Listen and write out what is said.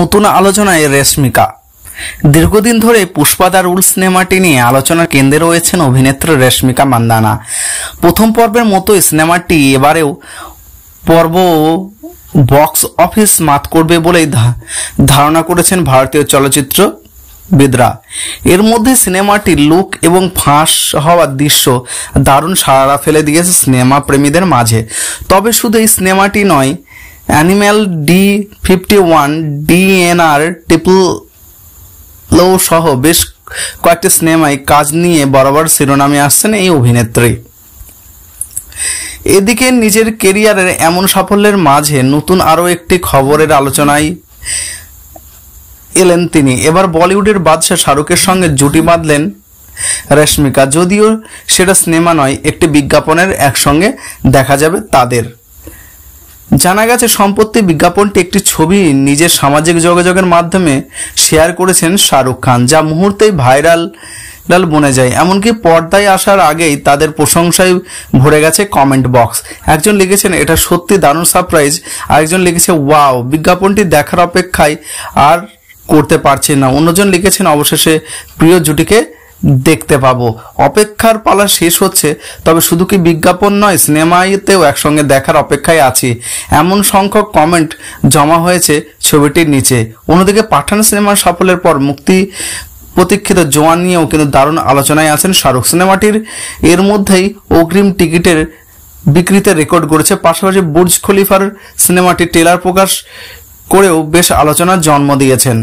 নতুন আলোচনায় রেশমিকা দীর্ঘদিন ধরে পুষ্পাদার উল সিনেমাটি নিয়ে আলোচনার কেন্দ্রে রয়েছেন অভিনেত্রী রেশমিকা মান্দানা প্রথম পর্বের মতো সিনেমাটি এবারেও পর্ব বক্স অফিস মাত করবে বলেই ধারণা করেছেন ভারতীয় চলচ্চিত্র বিদ্রা এর মধ্যে সিনেমাটির লুক এবং ফাঁস হওয়ার দৃশ্য দারুণ সাড়া ফেলে দিয়েছে সিনেমা প্রেমীদের মাঝে তবে শুধু এই সিনেমাটি নয় Animal D fifty one DNR টিপলো সহ বেশ কয়েকটি সিনেমায় কাজ নিয়ে বরাবর শিরোনামে আসছেন এই অভিনেত্রী এদিকে নিজের কেরিয়ারের এমন সাফল্যের মাঝে নতুন আরও একটি খবরের আলোচনায় এলেন তিনি এবার বলিউডের বাদশাহ শাহরুখের সঙ্গে জুটি বাঁধলেন রেশমিকা যদিও সেটা সিনেমা নয় একটি বিজ্ঞাপনের একসঙ্গে দেখা যাবে তাদের জানা গেছে সম্পত্তি বিজ্ঞাপনটি একটি ছবি নিজের সামাজিক যোগাযোগের মাধ্যমে শেয়ার করেছেন শাহরুখ খান যা মুহূর্তেই ভাইরাল লাল বনে যায় এমনকি পর্দায় আসার আগেই তাদের প্রশংসায় ভরে গেছে কমেন্ট বক্স একজন লিখেছেন এটা সত্যি দারুণ সারপ্রাইজ আরেকজন লিখেছে ওয়াও বিজ্ঞাপনটি দেখার অপেক্ষায় আর করতে পারছে না অন্যজন লিখেছেন অবশেষে প্রিয় জুটিকে দেখতে পাবো অপেক্ষার পালা শেষ হচ্ছে তবে শুধু কি বিজ্ঞাপন নয় সিনেমাতেও একসঙ্গে দেখার অপেক্ষায় আছি এমন সংখ্যক কমেন্ট জমা হয়েছে ছবিটির নিচে অন্যদিকে পাঠান সিনেমার সাফল্যের পর মুক্তি প্রতীক্ষিত জোয়ান নিয়েও কিন্তু দারুণ আলোচনায় আছেন শাহরুখ সিনেমাটির এর মধ্যেই অগ্রিম টিকিটের বিক্রিতে রেকর্ড করেছে পাশাপাশি বুর্জ খলিফার সিনেমাটি টেলার প্রকাশ করেও বেশ আলোচনার জন্ম দিয়েছেন